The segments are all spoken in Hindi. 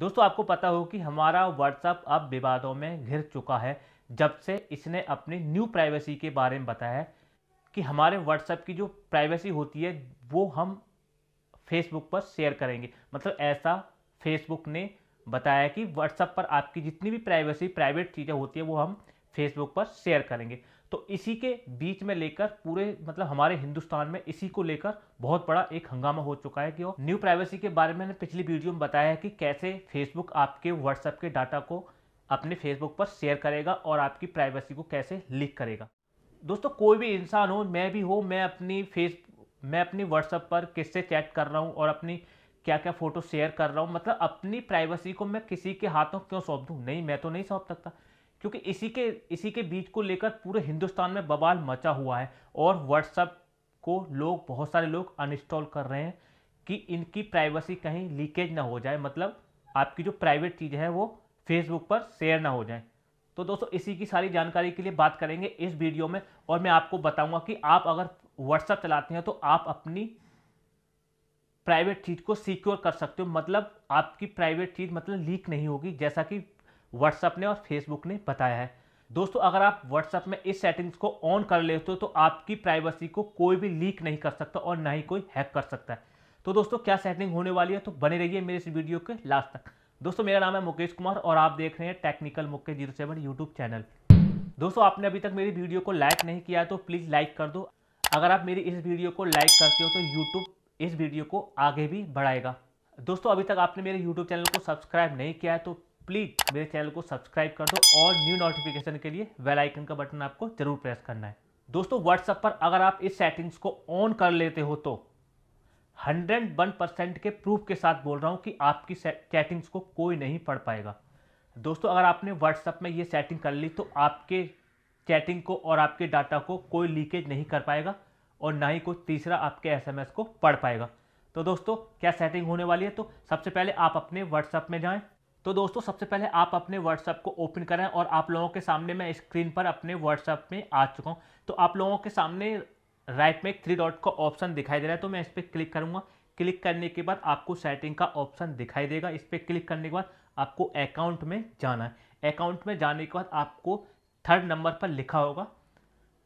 दोस्तों आपको पता हो कि हमारा व्हाट्सअप अब विवादों में घिर चुका है जब से इसने अपनी न्यू प्राइवेसी के बारे में बताया है कि हमारे व्हाट्सएप की जो प्राइवेसी होती है वो हम फेसबुक पर शेयर करेंगे मतलब ऐसा फेसबुक ने बताया कि व्हाट्सएप पर आपकी जितनी भी प्राइवेसी प्राइवेट चीज़ें होती है वो हम फेसबुक पर शेयर करेंगे तो इसी के बीच में लेकर पूरे मतलब हमारे हिंदुस्तान में इसी को लेकर बहुत बड़ा एक हंगामा हो चुका है कि न्यू प्राइवेसी के बारे में पिछली वीडियो में बताया है कि कैसे फेसबुक आपके व्हाट्सएप के डाटा को अपने फेसबुक पर शेयर करेगा और आपकी प्राइवेसी को कैसे लीक करेगा दोस्तों कोई भी इंसान हो मैं भी हो मैं अपनी फेस मैं अपनी व्हाट्सएप पर किससे चैट कर रहा हूँ और अपनी क्या क्या फ़ोटो शेयर कर रहा हूँ मतलब अपनी प्राइवेसी को मैं किसी के हाथों क्यों सौंप दूँ नहीं मैं तो नहीं सौंप सकता क्योंकि इसी के इसी के बीच को लेकर पूरे हिंदुस्तान में बवाल मचा हुआ है और व्हाट्सएप को लोग बहुत सारे लोग अनइंस्टॉल कर रहे हैं कि इनकी प्राइवेसी कहीं लीकेज ना हो जाए मतलब आपकी जो प्राइवेट चीज़ है वो फेसबुक पर शेयर ना हो जाए तो दोस्तों इसी की सारी जानकारी के लिए बात करेंगे इस वीडियो में और मैं आपको बताऊंगा कि आप अगर व्हाट्सएप चलाते हैं तो आप अपनी प्राइवेट चीज़ को सिक्योर कर सकते हो मतलब आपकी प्राइवेट चीज़ मतलब लीक नहीं होगी जैसा कि व्हाट्सअप ने और फेसबुक ने बताया है दोस्तों अगर आप व्हाट्सएप में इस सेटिंग्स को ऑन कर लेते हो तो आपकी प्राइवेसी को कोई भी लीक नहीं कर सकता और ना ही कोई हैक कर सकता है तो दोस्तों क्या सेटिंग होने वाली है तो बने रहिए मेरे इस वीडियो के लास्ट तक दोस्तों मेरा नाम है मुकेश कुमार और आप देख रहे हैं technical Mukesh zero seven YouTube channel दोस्तों आपने अभी तक मेरी वीडियो को लाइक नहीं किया तो प्लीज़ लाइक कर दो अगर आप मेरी इस वीडियो को लाइक करते हो तो यूट्यूब इस वीडियो को आगे भी बढ़ाएगा दोस्तों अभी तक आपने मेरे यूट्यूब चैनल को सब्सक्राइब नहीं किया है तो प्लीज़ मेरे चैनल को सब्सक्राइब कर दो और न्यू नोटिफिकेशन के लिए वेल आइकन का बटन आपको जरूर प्रेस करना है दोस्तों व्हाट्सएप पर अगर आप इस सेटिंग्स को ऑन कर लेते हो तो 101 परसेंट के प्रूफ के साथ बोल रहा हूँ कि आपकी चैटिंग्स को कोई नहीं पढ़ पाएगा दोस्तों अगर आपने व्हाट्सएप में ये सेटिंग कर ली तो आपके चैटिंग को और आपके डाटा को कोई लीकेज नहीं कर पाएगा और ना ही कोई तीसरा आपके एसएमएस को पढ़ पाएगा तो दोस्तों क्या सेटिंग होने वाली है तो सबसे पहले आप अपने व्हाट्सएप में जाएं तो दोस्तों सबसे पहले आप अपने व्हाट्सएप को ओपन करें और आप लोगों के सामने मैं स्क्रीन पर अपने व्हाट्सएप में आ चुका हूँ तो आप लोगों के सामने राइट में थ्री डॉट का ऑप्शन दिखाई दे रहा है तो मैं इस पर क्लिक करूँगा क्लिक करने के बाद आपको सेटिंग का ऑप्शन दिखाई देगा इस पर क्लिक करने के बाद आपको अकाउंट में जाना है अकाउंट में जाने के बाद आपको थर्ड नंबर पर लिखा होगा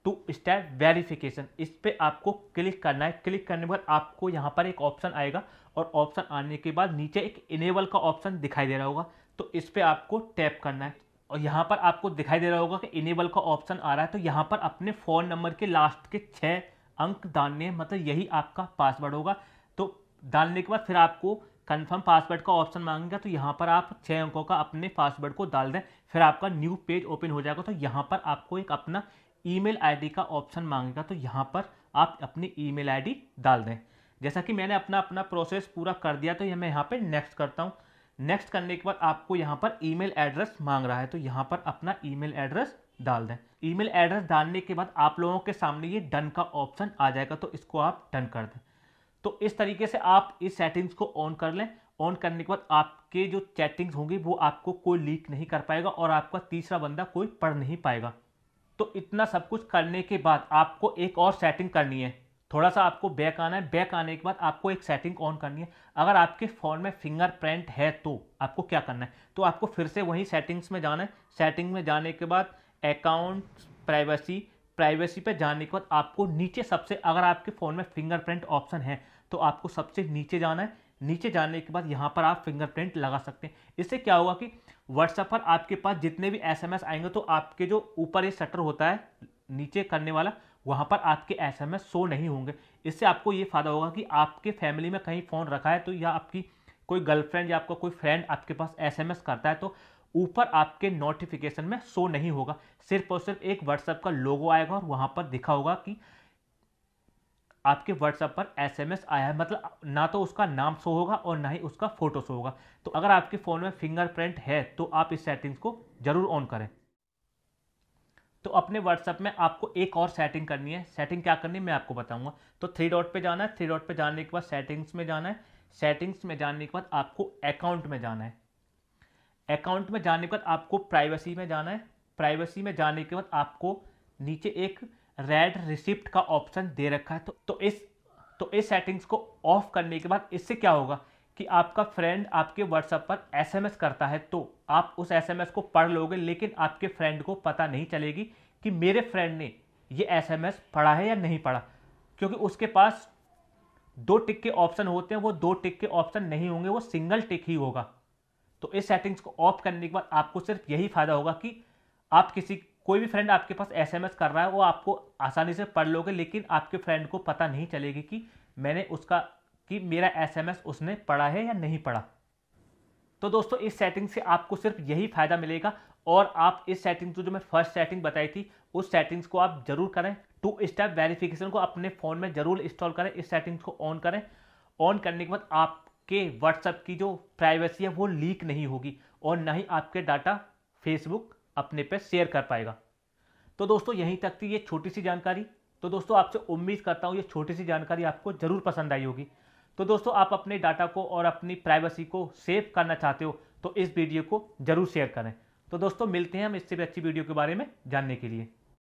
टू स्टेप वेरिफिकेशन इस पर आपको क्लिक करना है क्लिक करने के बाद आपको यहाँ पर एक ऑप्शन आएगा और ऑप्शन आने के बाद नीचे एक इनेबल का ऑप्शन दिखाई दे रहा होगा तो इस पर आपको टैप करना है और यहाँ पर आपको दिखाई दे रहा होगा कि इनेबल का ऑप्शन आ रहा है तो यहाँ पर अपने फ़ोन नंबर के लास्ट के छः अंक डालने मतलब यही आपका पासवर्ड होगा तो डालने के बाद फिर आपको कन्फर्म पासवर्ड का ऑप्शन मांगेगा तो यहाँ पर आप छः अंकों का अपने पासवर्ड को डाल दें फिर आपका न्यू पेज ओपन हो जाएगा तो यहाँ पर आपको एक अपना ईमेल आईडी का ऑप्शन मांगेगा तो यहाँ पर आप अपनी ईमेल आईडी डाल दें जैसा कि मैंने अपना अपना प्रोसेस पूरा कर दिया तो यह मैं यहाँ पर नेक्स्ट करता हूँ नेक्स्ट करने के बाद आपको यहाँ पर ईमेल एड्रेस मांग रहा है तो यहाँ पर अपना ईमेल एड्रेस डाल दें ईमेल एड्रेस डालने के बाद आप लोगों के सामने ये डन का ऑप्शन आ जाएगा तो इसको आप डन कर दें तो इस तरीके से आप इस सेटिंग्स को ऑन कर लें ऑन करने के बाद आपके जो चैटिंग्स होंगी वो आपको कोई लीक नहीं कर पाएगा और आपका तीसरा बंदा कोई पढ़ नहीं पाएगा तो इतना सब कुछ करने के बाद आपको एक और सेटिंग करनी है थोड़ा सा आपको बैक आना है बैक आने के बाद आपको एक सेटिंग ऑन करनी है अगर आपके फ़ोन में फिंगरप्रिंट है तो आपको क्या करना है तो आपको फिर से वही सेटिंग्स में जाना है सेटिंग में जाने के बाद अकाउंट प्राइवेसी प्राइवेसी पे जाने के बाद आपको नीचे सबसे अगर आपके फ़ोन में फिंगरप्रिंट ऑप्शन है तो आपको सबसे नीचे जाना है नीचे जाने के बाद यहाँ पर आप फिंगरप्रिंट लगा सकते हैं इससे क्या होगा कि व्हाट्सएप पर आपके पास जितने भी एसएमएस आएंगे तो आपके जो ऊपर ये शटर होता है नीचे करने वाला वहाँ पर आपके एस एम शो नहीं होंगे इससे आपको ये फ़ायदा होगा कि आपके फैमिली में कहीं फ़ोन रखा है तो या आपकी कोई गर्लफ्रेंड या आपका कोई फ्रेंड आपके पास एस करता है तो ऊपर आपके नोटिफिकेशन में शो नहीं होगा सिर्फ और सिर्फ एक व्हाट्सएप का लोगो आएगा और वहाँ पर दिखा होगा कि आपके व्हाट्सएप पर एसएमएस आया है मतलब ना तो उसका नाम शो होगा और ना ही उसका फोटो शो होगा तो अगर आपके फ़ोन में फिंगरप्रिंट है तो आप इस सेटिंग्स को ज़रूर ऑन करें तो अपने व्हाट्सएप में आपको एक और सेटिंग करनी है सेटिंग क्या करनी है मैं आपको बताऊंगा तो थ्री डॉट पे जाना है थ्री डॉट पे जाने के बाद सेटिंग्स में जाना है सेटिंग्स में जाने के बाद आपको अकाउंट में जाना है अकाउंट में जाने के बाद आपको प्राइवेसी में जाना है प्राइवेसी में जाने के बाद आपको नीचे एक रेड रिसिप्ट का ऑप्शन दे रखा है तो, तो इस तो इस सेटिंग्स को ऑफ करने के बाद इससे क्या होगा कि आपका फ्रेंड आपके व्हाट्सएप पर एसएमएस करता है तो आप उस एसएमएस को पढ़ लोगे लेकिन आपके फ्रेंड को पता नहीं चलेगी कि मेरे फ्रेंड ने ये एसएमएस पढ़ा है या नहीं पढ़ा क्योंकि उसके पास दो टिक के ऑप्शन होते हैं वो दो टिक के ऑप्शन नहीं होंगे वो सिंगल टिक ही होगा तो इस सेटिंग्स को ऑफ करने के बाद आपको सिर्फ यही फायदा होगा कि आप किसी कोई भी फ्रेंड आपके पास एसएमएस कर रहा है वो आपको आसानी से पढ़ लोगे लेकिन आपके फ्रेंड को पता नहीं चलेगी कि मैंने उसका कि मेरा एसएमएस उसने पढ़ा है या नहीं पढ़ा तो दोस्तों इस सेटिंग से आपको सिर्फ यही फ़ायदा मिलेगा और आप इस सेटिंग जो मैं फर्स्ट सेटिंग बताई थी उस सेटिंग्स को आप जरूर करें टू स्टेप वेरिफिकेशन को अपने फ़ोन में ज़रूर इंस्टॉल करें इस सेटिंग्स को ऑन करें ऑन करने के बाद आपके व्हाट्सएप की जो प्राइवेसी है वो लीक नहीं होगी और ना ही आपके डाटा फेसबुक अपने पे शेयर कर पाएगा तो दोस्तों यहीं तक थी ये छोटी सी जानकारी तो दोस्तों आपसे उम्मीद करता हूँ ये छोटी सी जानकारी आपको ज़रूर पसंद आई होगी तो दोस्तों आप अपने डाटा को और अपनी प्राइवेसी को सेव करना चाहते हो तो इस वीडियो को ज़रूर शेयर करें तो दोस्तों मिलते हैं हम इससे भी अच्छी वीडियो के बारे में जानने के लिए